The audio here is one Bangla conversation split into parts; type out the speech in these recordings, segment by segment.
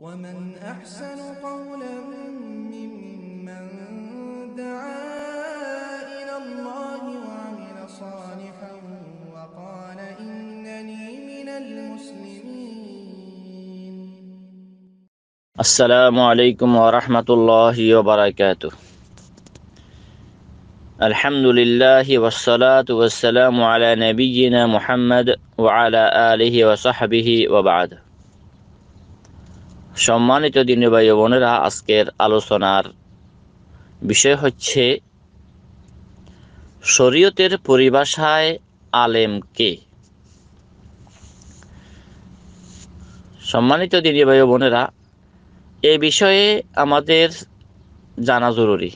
ومن أحسن قولا ممن دعا إلى الله وعمل صالحا وقال إنني من المسلمين السلام عليكم ورحمة الله وبركاته الحمد لله والصلاة والسلام على نبينا محمد وعلى آله وصحبه وبعد সম্মানিত দিনী বোনেরা আজকের আলোচনার বিষয় হচ্ছে শরীয়তের পরিভাষায় আলেম কে সম্মানিত দিনী বোনেরা এ বিষয়ে আমাদের জানা জরুরি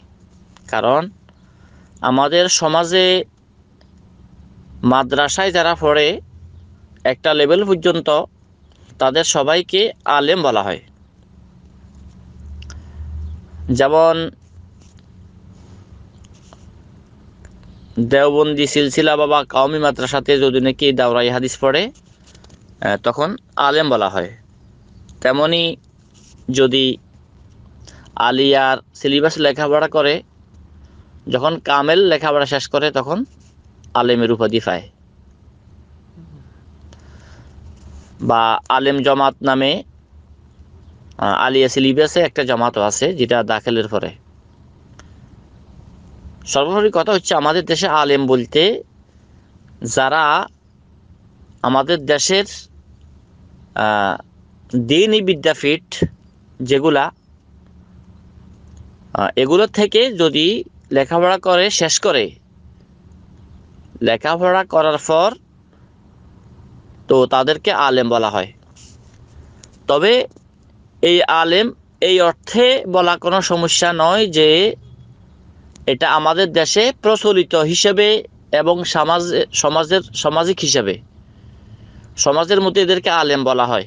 কারণ আমাদের সমাজে মাদ্রাসায় যারা পড়ে একটা লেভেল পর্যন্ত তাদের সবাইকে আলেম বলা হয় যেমন দেওবন্দি সিলসিলা বাবা কাউমি মাদ্রাসাতে যদি নাকি দাওরাই হাদিস পড়ে তখন আলেম বলা হয় তেমনি যদি আলিয়ার সিলেবাস লেখাপড়া করে যখন কামেল লেখাপড়া শেষ করে তখন আলেমের উপাধি পায় বা আলেম জমাত নামে আলিয়াসি লিবিয়াসে একটা জামাতও আছে যেটা দাখিলের পরে সর্বোপরি কথা হচ্ছে আমাদের দেশে আলেম বলতে যারা আমাদের দেশের দিনই বিদ্যাপীঠ যেগুলা এগুলো থেকে যদি লেখাপড়া করে শেষ করে লেখাপড়া করার পর তো তাদেরকে আলেম বলা হয় তবে এই আলেম এই অর্থে বলা কোনো সমস্যা নয় যে এটা আমাদের দেশে প্রচলিত হিসেবে এবং সমাজ সমাজের সামাজিক হিসেবে সমাজের মধ্যে এদেরকে আলেম বলা হয়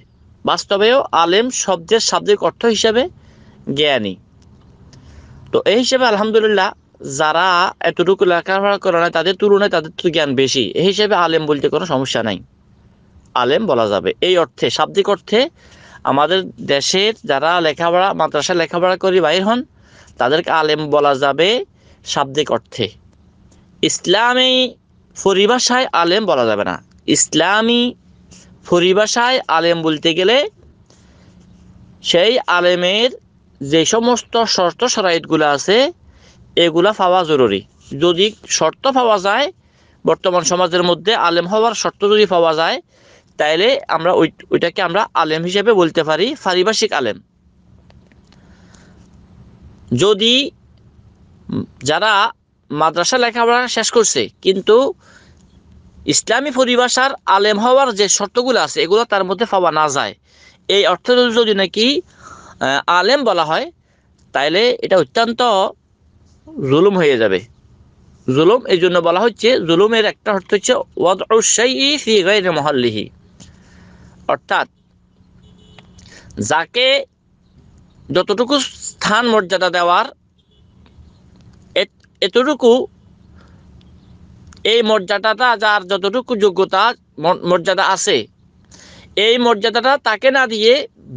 বাস্তবেও আলেম শব্দের শাব্দিক অর্থ হিসাবে জ্ঞানী তো এই হিসেবে আলহামদুলিল্লাহ যারা এতটুকু লেখাপড়া করে না তাদের তুলনায় তাদের তো জ্ঞান বেশি এই হিসেবে আলেম বলতে কোনো সমস্যা নাই আলেম বলা যাবে এই অর্থে শাব্দিক অর্থে আমাদের দেশের যারা লেখাপড়া মাদ্রাসায় লেখাপড়া করে বাইর হন তাদেরকে আলেম বলা যাবে শাব্দিক অর্থে ইসলামী পরিভাষায় আলেম বলা যাবে না ইসলামী পরিভাষায় আলেম বলতে গেলে সেই আলেমের যে সমস্ত শর্ত সরাইটগুলো আছে এগুলা পাওয়া জরুরি যদি শর্ত পাওয়া যায় বর্তমান সমাজের মধ্যে আলেম হওয়ার শর্ত যদি পাওয়া যায় তাইলে আমরা ওই ওইটাকে আমরা আলেম হিসেবে বলতে পারি পারিভাষিক আলেম যদি যারা মাদ্রাসা লেখাপড়া শেষ করছে কিন্তু ইসলামী পরিভাষার আলেম হওয়ার যে শর্তগুলো আছে এগুলো তার মধ্যে পাওয়া না যায় এই অর্থ যদি নাকি আলেম বলা হয় তাইলে এটা অত্যন্ত জুলুম হয়ে যাবে জুলুম এই জন্য বলা হচ্ছে জুলুমের একটা অর্থ হচ্ছে মহল্লিহি অর্থাৎ যাকে যতটুকু স্থান মর্যাদা দেয়ার এতটুকু এই মর্যাদাটা যার যতটুকু যোগ্যতা মর্যাদা আছে এই মর্যাদাটা তাকে না দিয়ে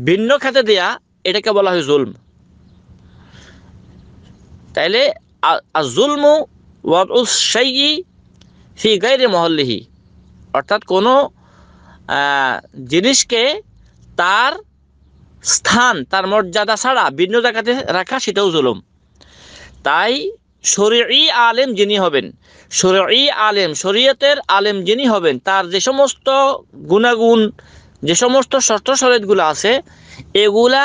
ভিন্ন খাতে দেয়া এটাকে বলা হয় জুলম তাইলে আল জুলম ওয়া উস শাইয়ি ফি গায়র মাহলিহি অর্থাৎ কোনো জিনিসকে তার স্থান তার মর্যাদা ছাড়া ভিন্ন জায়গাতে রাখা সেটাও জুলুম তাই শরীয়ী আলেম যিনি হবেন শরীয়ী আলেম শরীয়তের আলেম যিনি হবেন তার যে সমস্ত গুণাগুণ যে সমস্ত শর্ত শরীয়তগুলো আছে এগুলা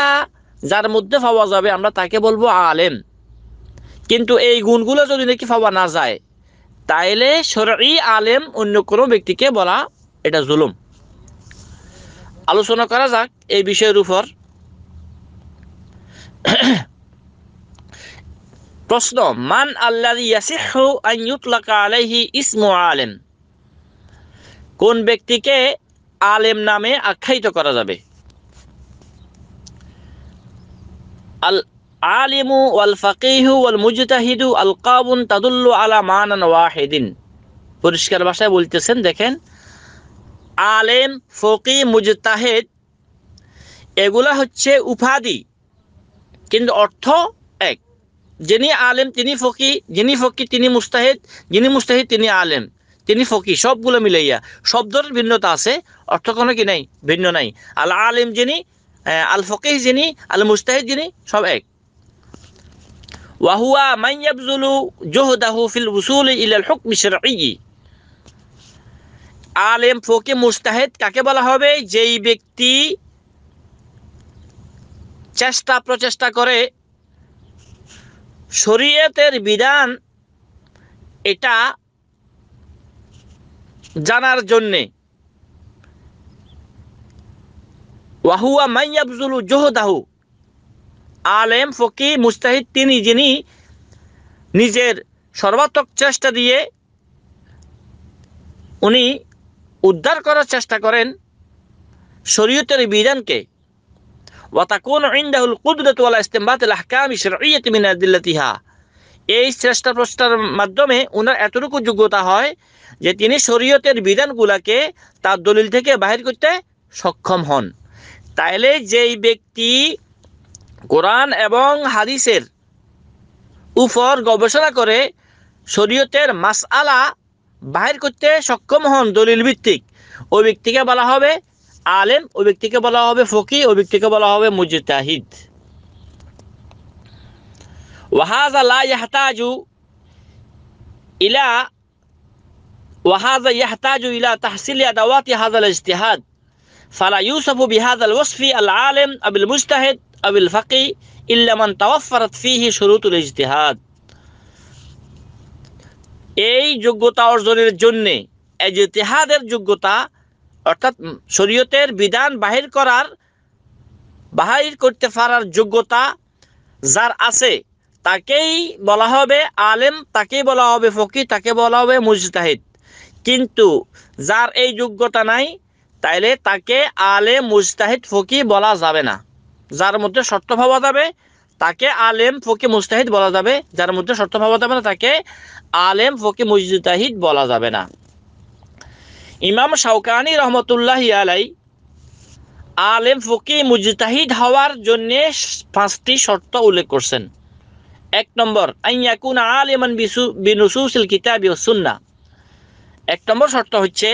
যার মধ্যে পাওয়া যাবে আমরা তাকে বলবো আলেম কিন্তু এই গুণগুলো যদি নাকি পাওয়া না যায় তাইলে শরী আলেম অন্য কোনো ব্যক্তিকে বলা এটা জুলুম আলোচনা করা যাক এই বিষয়ের উপর প্রশ্ন মান আল্লাজি ইয়াসিহু আন ইউতলাকা আলাইহি ইসমু আলেম কোন ব্যক্তিকে আলেম নামে আখ্যায়িত করা যাবে আল আলেম ওয়াল ফক্বীহ ওয়াল মুজতাহিদু আলকাবুন তাদুলু আলা মানান ওয়াহিদিন পুরুষের ভাষায় বলতেছেন দেখেন আলেম ফকি মুজতাহেদ এগুলা হচ্ছে উপাধি কিন্তু অর্থ এক যিনি আলেম তিনি ফকি যিনি ফকি তিনি মুস্তাহিদ যিনি মুস্তাহিদ তিনি আলেম তিনি ফকি সবগুলো মিলাইয়া শব্দর ভিন্নতা আছে অর্থ কোনো কি নাই ভিন্ন নাই আল আলেম যিনি আল ফকি যিনি আল মুস্তাহিদ যিনি সব এক ওয়াহুয়া মাইয়াবজুলু জোহদাহু ফিল في الوصول إلى الحكم আলেম ফোকে মুস্তাহেদ কাকে বলা হবে যেই ব্যক্তি চেষ্টা প্রচেষ্টা করে শরীয়তের বিধান এটা জানার জন্যে ওয়াহুয়া মাইয়াবজুলু জোহদাহু আলেম ফকি মুস্তাহিদ তিনি যিনি নিজের সর্বাত্মক চেষ্টা দিয়ে উনি উদ্ধার করার চেষ্টা করেন শরীয়তের বিধানকে ওয়াতাকুন ইন্দাহুল কুদরত ওয়ালা ইস্তেমবাত আহকাম শরঈয়ত মিন আদিল্লাতিহা এই চেষ্টা প্রচেষ্টার মাধ্যমে ওনার এতটুকু যোগ্যতা হয় যে তিনি শরীয়তের বিধানগুলাকে তার দলিল থেকে বাহির করতে সক্ষম হন তাইলে যেই ব্যক্তি কোরআন এবং হাদিসের উপর গবেষণা করে শরীয়তের মাসআলা বাহির করতে সক্ষম হন দলিল ভিত্তিক ওই ব্যক্তিকে বলা হবে আলেম ওই ব্যক্তিকে বলা হবে ফকি ওই ব্যক্তিকে বলা হবে মুজতাহিদ وهذا لا يحتاج إلى وهذا يحتاج إلى تحصيل أدوات هذا الاجتهاد فلا يوصف بهذا الوصف العالم أو المجتهد أو الفقي إلا من توفرت فيه شروط الاجتهاد এই যোগ্যতা অর্জনের জন্যে তেহাদের যোগ্যতা অর্থাৎ শরীয়তের বিধান বাহির করার বাহির করতে পারার যোগ্যতা যার আছে তাকেই বলা হবে আলেম তাকেই বলা হবে ফকি তাকে বলা হবে মুজতাহিদ কিন্তু যার এই যোগ্যতা নাই তাইলে তাকে আলে মুজতাহিদ ফকি বলা যাবে না যার মধ্যে শর্ত ভাবা যাবে তাকে আলেম ফকি মুস্তাহিদ বলা যাবে যার মধ্যে শর্ত ভাবা যাবে না তাকে আলেম ফকি মুজিদাহিদ বলা যাবে না ইমাম শাউকানি রহমতুল্লাহ আলাই আলেম ফকি মুজিদাহিদ হওয়ার জন্য পাঁচটি শর্ত উল্লেখ করছেন এক নম্বর আইয়াকুন আলেমন বিসু বিনুসুসিল কিতাবি সুন্না এক নম্বর শর্ত হচ্ছে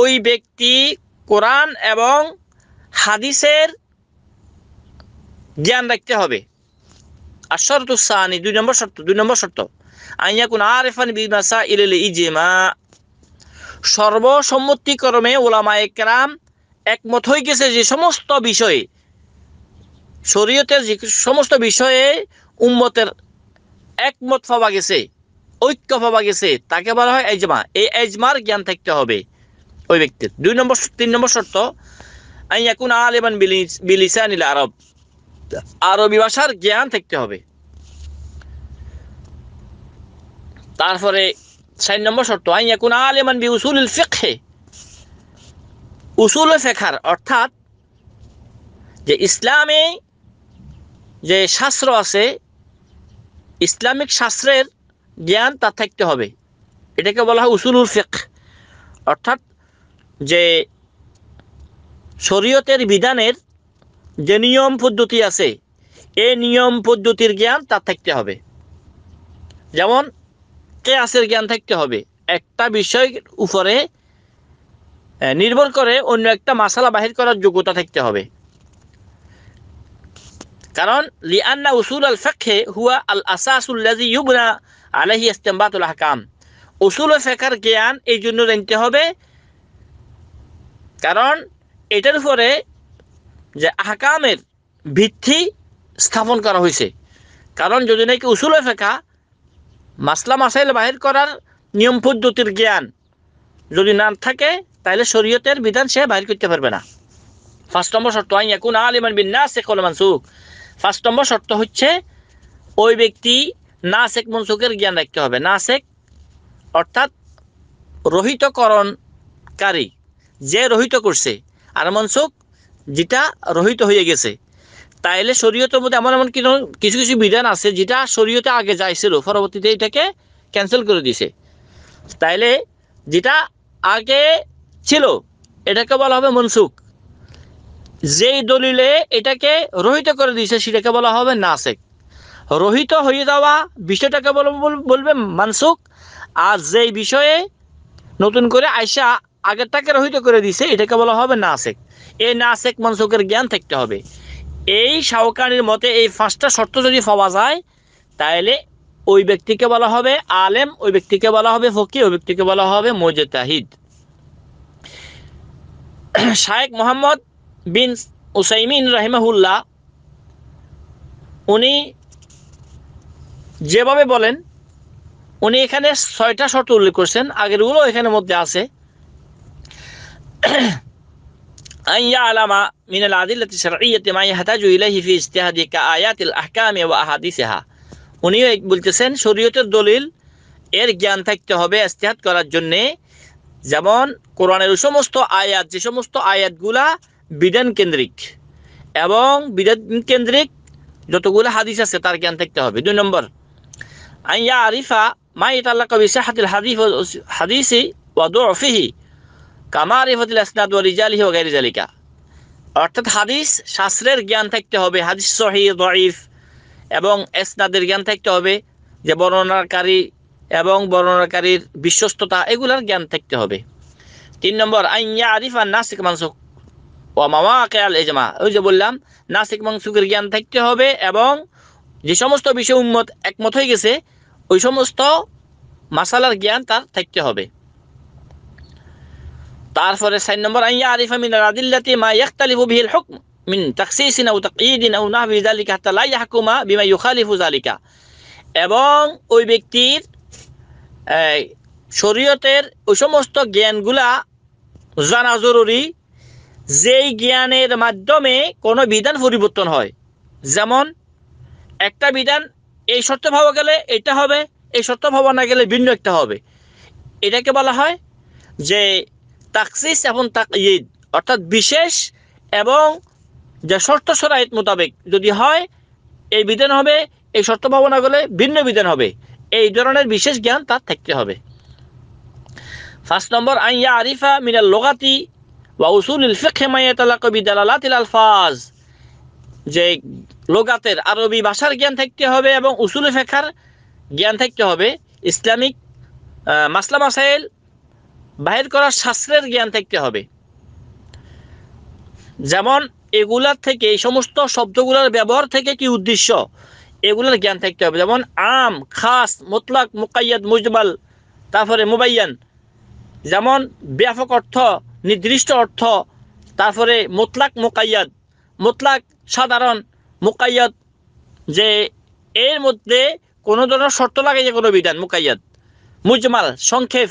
ওই ব্যক্তি কোরআন এবং হাদিসের জ্ঞান রাখতে হবে আর শর্ত সানি দুই নম্বর শর্ত দুই নম্বর শর্ত আইয়া কোন এফানি বিমাসা ইলেলে ইজেমা সর্বসম্মতিক্রমে ওলামা একরাম একমত হয়ে গেছে যে সমস্ত বিষয়ে শরীয়তের যে সমস্ত বিষয়ে উম্মতের একমত পাওয়া গেছে ঐক্য পাওয়া গেছে তাকে বলা হয় এজমা এই এজমার জ্ঞান থাকতে হবে ওই ব্যক্তির দুই নম্বর তিন নম্বর শর্ত কোন আলেমান বিলিসানিল আরব আরবি ভাষার জ্ঞান থাকতে হবে তারপরে চার নম্বর শর্ত আইন এখন আলেমান বি উসুল ফেখে উসুল ফেখার অর্থাৎ যে ইসলামে যে শাস্ত্র আছে ইসলামিক শাস্ত্রের জ্ঞান তা থাকতে হবে এটাকে বলা হয় উসুল ফেক অর্থাৎ যে শরীয়তের বিধানের যে নিয়ম পদ্ধতি আছে এই নিয়ম পদ্ধতির জ্ঞান তার থাকতে হবে যেমন আসের জ্ঞান থাকতে হবে একটা বিষয়ের উপরে নির্ভর করে অন্য একটা মশালা বাহির করার যোগ্যতা থাকতে হবে কারণ লিআনা উসুল আল ফেখে হুয়া আল আসাসুল্লাজি ইউবনা আলহি ইস্তেম্বাতুল হাকাম উসুল ফেখার জ্ঞান এই জন্য জানতে হবে কারণ এটার উপরে যে আহকামের ভিত্তি স্থাপন করা হয়েছে কারণ যদি নাকি উসুল ফেকা মাসলা মাসাইল বাহির করার নিয়ম পদ্ধতির জ্ঞান যদি না থাকে তাহলে শরীয়তের বিধান সে বাহির করতে পারবে না ফার্স্ট নম্বর শর্ত আইন এখন আলিমান বিন না শেখ মানসুক ফার্স্ট নম্বর শর্ত হচ্ছে ওই ব্যক্তি না শেখ মনসুখের জ্ঞান রাখতে হবে না শেখ অর্থাৎ রহিতকরণকারী যে রহিত করছে আর মনসুখ যেটা রহিত হয়ে গেছে তাইলে শরীয়তের মধ্যে এমন এমন কিছু কিছু বিধান আছে যেটা শরীয়তে আগে যাইছিল পরবর্তীতে এটাকে ক্যান্সেল করে দিছে তাইলে যেটা আগে ছিল এটাকে বলা হবে মনসুখ যেই দলিলে এটাকে রহিত করে দিয়েছে সেটাকে বলা হবে নাসেক রহিত হয়ে যাওয়া বিষয়টাকে বলবে মানসুক আর যেই বিষয়ে নতুন করে আয়সা আগের তাকে রহিত করে দিছে এটাকে বলা হবে নাসেক এই নাসেক মনসুকের জ্ঞান থাকতে হবে এই সাহকারীর মতে এই পাঁচটা শর্ত যদি পাওয়া যায় তাহলে ওই ব্যক্তিকে বলা হবে আলেম ওই ব্যক্তিকে বলা হবে ফকি ওই ব্যক্তিকে বলা হবে তাহিদ শায়েক মোহাম্মদ বিন উসাইমিন রহিমাহুল্লা উনি যেভাবে বলেন উনি এখানে ছয়টা শর্ত উল্লেখ করছেন আগেরগুলো এখানে মধ্যে আছে أن يعلم من الأدلة الشرعية ما يحتاج إليه في اجتهاده كآيات الأحكام وأحاديثها উনিও বলতেছেন শরীয়তের দলিল এর জ্ঞান থাকতে হবে ইস্তেহাত করার জন্য যেমন কোরআনের সমস্ত আয়াত যে সমস্ত আয়াতগুলা বিধান কেন্দ্রিক এবং বিধান কেন্দ্রিক যতগুলো হাদিস আছে তার জ্ঞান থাকতে হবে দুই নম্বর আইয়া আরিফা মা ইতাল্লাহ কবি সাহাতিল হাদিফ হাদিসি ওয়াদু অফিহি কামারিফতুল আসনাদ রিজালিহি ও গাইরি রিজালিকা অর্থাৎ হাদিস শাস্ত্রের জ্ঞান থাকতে হবে হাদিস সহি দঈফ এবং এসনাদের জ্ঞান থাকতে হবে যে বর্ণনাকারী এবং বর্ণনাকারীর বিশ্বস্ততা এগুলার জ্ঞান থাকতে হবে তিন নম্বর আইয়া আরিফ আর নাসিক মানসুক ও মামা কেয়াল এজমা ওই যে বললাম নাসিক মানসুকের জ্ঞান থাকতে হবে এবং যে সমস্ত বিষয় উন্মত একমত হয়ে গেছে ওই সমস্ত মাসালার জ্ঞান তার থাকতে হবে তারপরে সাইন নম্বর আইয়া আরিফা মিন আদিল্লাতি মা ইয়াখতালিফু বিহিল হুকম মিন তাকসিসিন আও তাকঈদিন আও নাহবি যালিকা হাতা লা ইয়াহকুমা বিমা ইউখালিফু যালিকা এবং ওই ব্যক্তির শরীয়তের ওই সমস্ত জ্ঞানগুলা জানা জরুরি যেই জ্ঞানের মাধ্যমে কোনো বিধান পরিবর্তন হয় যেমন একটা বিধান এই শর্ত ভাবা গেলে এটা হবে এই শর্ত ভাবা না গেলে ভিন্ন একটা হবে এটাকে বলা হয় যে তাকসিস এবং তাকইদ ইয়ে, অর্থাৎ বিশেষ এবং যে শর্ত সরাইত মোতাবেক যদি হয় এই বিধান হবে এই শর্ত ভাবনা গেলে ভিন্ন বিধান হবে এই ধরনের বিশেষ জ্ঞান তার থাকতে হবে ফার্স্ট নম্বর আইয়া আরিফা মিনাল লোগাতি বা উসুল বিদালালাতিল আলফাজ যে লোগাতের আরবি ভাষার জ্ঞান থাকতে হবে এবং উসুল ফেখার জ্ঞান থাকতে হবে ইসলামিক মাসলা মাসাইল বাহির করার শাস্ত্রের জ্ঞান থাকতে হবে যেমন এগুলার থেকে এই সমস্ত শব্দগুলোর ব্যবহার থেকে কি উদ্দেশ্য এগুলোর জ্ঞান থাকতে হবে যেমন আম খাস মোতলাক মুকাইয়াদ মুজবাল তারপরে মুবাইয়ান যেমন ব্যাপক অর্থ নির্দিষ্ট অর্থ তারপরে মোতলাক মুকাইয়াদ মোতলাক সাধারণ মুকাইয়াদ যে এর মধ্যে কোনো ধরনের শর্ত লাগে যে কোনো বিধান মুকাইয়াদ মুজমাল সংক্ষেপ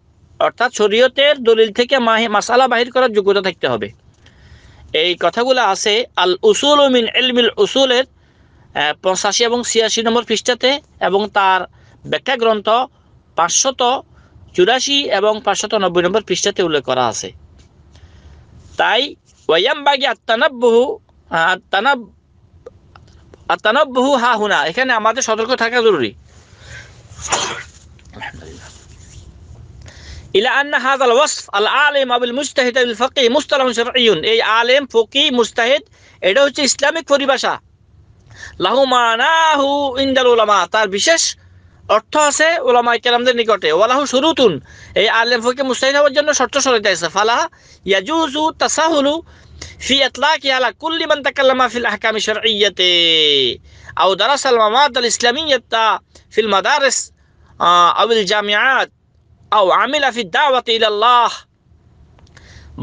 অর্থাৎ শরীয়তের দলিল থেকে মাসালা বাহির করার যোগ্যতা থাকতে হবে এই কথাগুলো আছে আল উসুল মিন এলমিল উসুলের পঁচাশি এবং ছিয়াশি নম্বর পৃষ্ঠাতে এবং তার ব্যাখ্যা গ্রন্থ পাঁচশত চুরাশি এবং পাঁচশত নব্বই নম্বর পৃষ্ঠাতে উল্লেখ করা আছে তাই ওয়াম্বাগি আত্মানাব্বহু আত্মানাব আত্মানব্বহু হা হুনা এখানে আমাদের সতর্ক থাকা জরুরি إلى أن هذا الوصف العالم أو المجتهد الفقهي مصطلح شرعي أي عالم فقي مجتهد এটা হচ্ছে ইসলামিক পরিভাষা লাহু মানাহু ইন্দাল ওলামা তার বিশেষ অর্থ আছে ওলামা কেরামদের নিকটে ওয়ালাহু শুরুতুন এই আলেম ফকে মুস্তাহিদ হওয়ার জন্য শর্ত সরিতে আছে ফালা ইয়াজুজু তাসাহুলু ফি ইতলাকি আলা কুল্লি মান তাকাল্লামা ফিল আহকামি শারঈয়াতে আও দারাসাল মামাদ আল ইসলামিয়াতা ফিল মাদারিস আও আল জামিআত আও আমিল দাওয়াত ইলাল্লাহ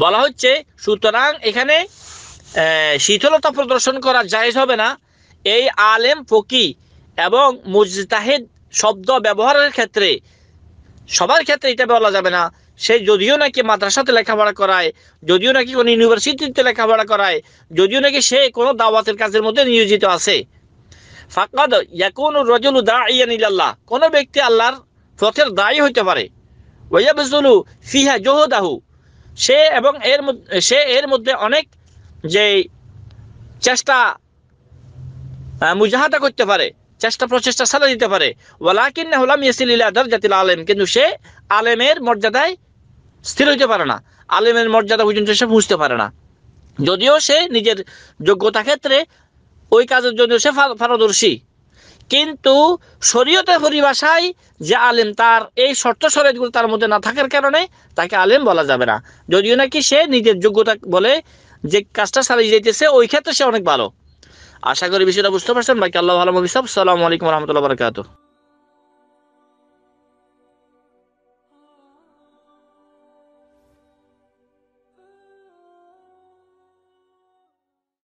বলা হচ্ছে সুতরাং এখানে শীতলতা প্রদর্শন করা জায়জ হবে না এই আলেম ফকি এবং মুজতাহিদ শব্দ ব্যবহারের ক্ষেত্রে সবার ক্ষেত্রে এটা বলা যাবে না সে যদিও নাকি মাদ্রাসাতে লেখাপড়া করায় যদিও নাকি কোনো ইউনিভার্সিটিতে লেখাপড়া করায় যদিও নাকি সে কোনো দাওয়াতের কাজের মধ্যে নিয়োজিত আছে ফাকাদ ইয়াকুন রজুল দা ইয়ানিল্লাহ কোনো ব্যক্তি আল্লাহর পথের দায়ী হইতে পারে ওয়াবজুলু ফিহা জোহদাহু সে এবং এর সে এর মধ্যে অনেক যে চেষ্টা মুজাহাদা করতে পারে চেষ্টা প্রচেষ্টা সাদা দিতে পারে ওয়ালাকিন্না হলাম ইয়াসিলিলা দরজাতিল আলেম কিন্তু সে আলেমের মর্যাদায় স্থির হইতে পারে না আলেমের মর্যাদা পর্যন্ত সে বুঝতে পারে না যদিও সে নিজের যোগ্যতা ক্ষেত্রে ওই কাজের জন্য সে পারদর্শী কিন্তু শরীয়তে পরিভাষায় যে আলেম তার এই শর্ত শরীয়তগুলো তার মধ্যে না থাকার কারণে তাকে আলেম বলা যাবে না যদিও নাকি সে নিজের যোগ্যতা বলে যে কাজটা সারিয়ে যেতেছে ওই ক্ষেত্রে সে অনেক ভালো আশা করি বিষয়টা বুঝতে পারছেন বাকি আল্লাহ ভালো সব সালামু আলাইকুম রহমতুল্লাহ বরকাত